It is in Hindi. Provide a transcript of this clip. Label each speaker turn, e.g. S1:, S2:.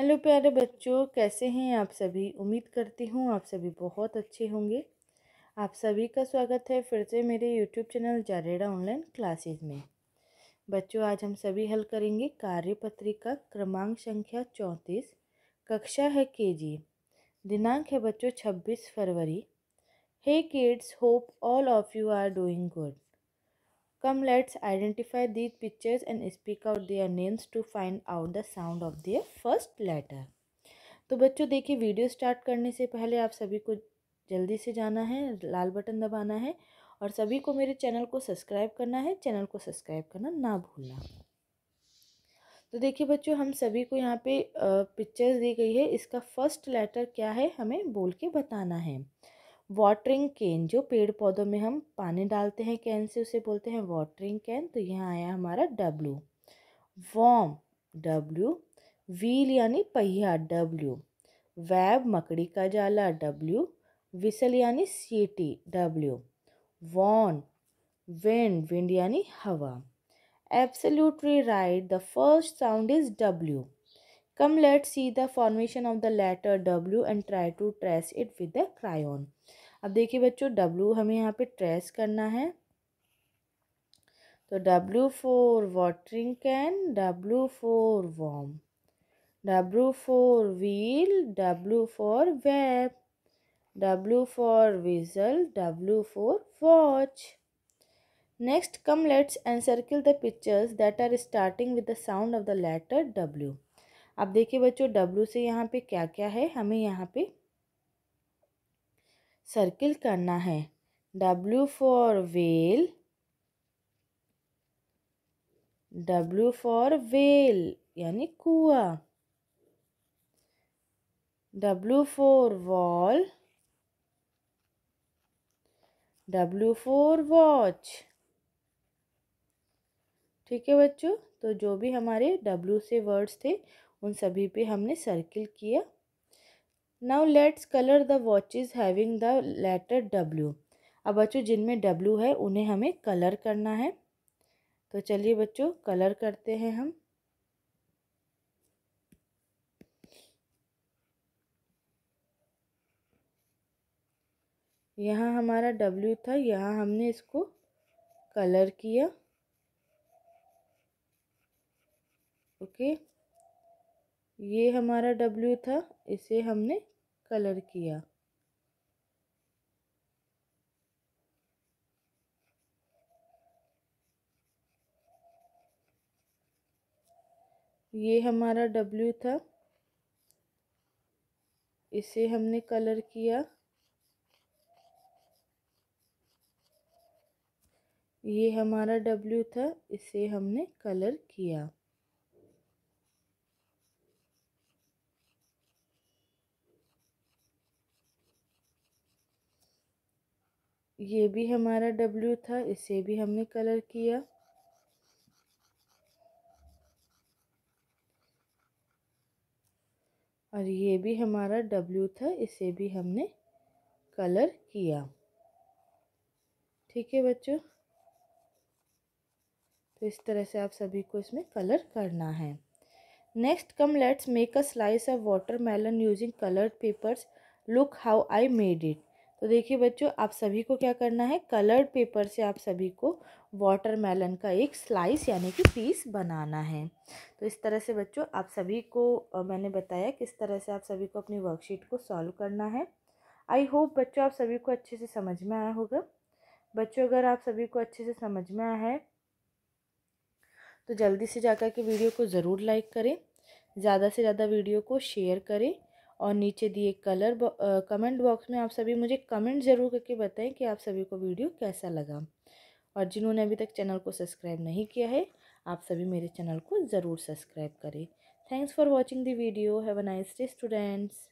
S1: हेलो प्यारे बच्चों कैसे हैं आप सभी उम्मीद करती हूँ आप सभी बहुत अच्छे होंगे आप सभी का स्वागत है फिर से मेरे यूट्यूब चैनल जारेड़ा ऑनलाइन क्लासेस में बच्चों आज हम सभी हल करेंगे कार्यपत्रिका क्रमांक संख्या चौंतीस कक्षा है के जी दिनांक है बच्चों छब्बीस फरवरी hey kids hope all of you are doing good Come let's identify these pictures and speak out their names to find out the sound of their first letter. तो बच्चों देखिए वीडियो स्टार्ट करने से पहले आप सभी को जल्दी से जाना है लाल बटन दबाना है और सभी को मेरे चैनल को सब्सक्राइब करना है चैनल को सब्सक्राइब करना ना भूलना तो देखिए बच्चों हम सभी को यहाँ पे पिक्चर्स दी गई है इसका फर्स्ट लेटर क्या है हमें बोल के बताना है वाटरिंग कैन जो पेड़ पौधों में हम पानी डालते हैं कैन से उसे बोलते हैं वाटरिंग कैन तो यहाँ आया हमारा डब्ल्यू वॉम डब्ल्यू व्हील यानी पहिया डब्ल्यू वैब मकड़ी का जाला डब्ल्यू विसल यानी सीटी डब्ल्यू वॉन विंड विंड यानी हवा absolutely right the first sound is W come let see the formation of the letter W and try to trace it with the crayon अब देखिए बच्चों W हमें यहाँ पे ट्रेस करना है तो W for watering can W for worm W for wheel W for web W for whistle W for watch next come let's and circle the pictures that are starting with the sound of the letter W. अब देखिए बच्चों W से यहाँ पे क्या क्या है हमें यहाँ पे सर्किल करना है W for whale W for whale यानी कुआ W for wall W for watch ठीक है बच्चों तो जो भी हमारे W से वर्ड्स थे उन सभी पे हमने सर्किल किया now let's colour the is having the letter W अब बच्चों जिनमें डब्ल्यू है उन्हें हमें कलर करना है तो चलिए बच्चों कलर करते हैं हम यहाँ हमारा डब्ल्यू था यहाँ हमने इसको कलर किया ओके ये हमारा डब्ल्यू था इसे हमने कलर किया ये हमारा डब्ल्यू था इसे हमने कलर किया ये हमारा डब्ल्यू था इसे हमने कलर किया ये भी हमारा डब्ल्यू था इसे भी हमने कलर किया और ये भी हमारा डब्ल्यू था इसे भी हमने कलर किया ठीक है बच्चों तो इस तरह से आप सभी को इसमें कलर करना है next come let's make a slice of watermelon using coloured papers look how I made it तो देखिए बच्चों आप सभी को क्या करना है कलर्ड पेपर से आप सभी को वाटरमेलन का एक स्लाइस यानी कि पीस बनाना है तो इस तरह से बच्चों आप सभी को मैंने बताया किस तरह से आप सभी को अपनी वर्कशीट को सॉल्व करना है आई होप बच्चों आप सभी को अच्छे से समझ में आया होगा बच्चों अगर आप सभी को अच्छे से समझ में आया है तो जल्दी से जाकर के वीडियो को ज़रूर लाइक करें ज़्यादा से ज़्यादा वीडियो को शेयर करें और नीचे दिए कलर कमेंट बॉक्स में आप सभी मुझे कमेंट ज़रूर करके बताएं कि आप सभी को वीडियो कैसा लगा और जिन्होंने अभी तक चैनल को सब्सक्राइब नहीं किया है आप सभी मेरे चैनल को ज़रूर सब्सक्राइब करें thanks for watching the video have a nice day students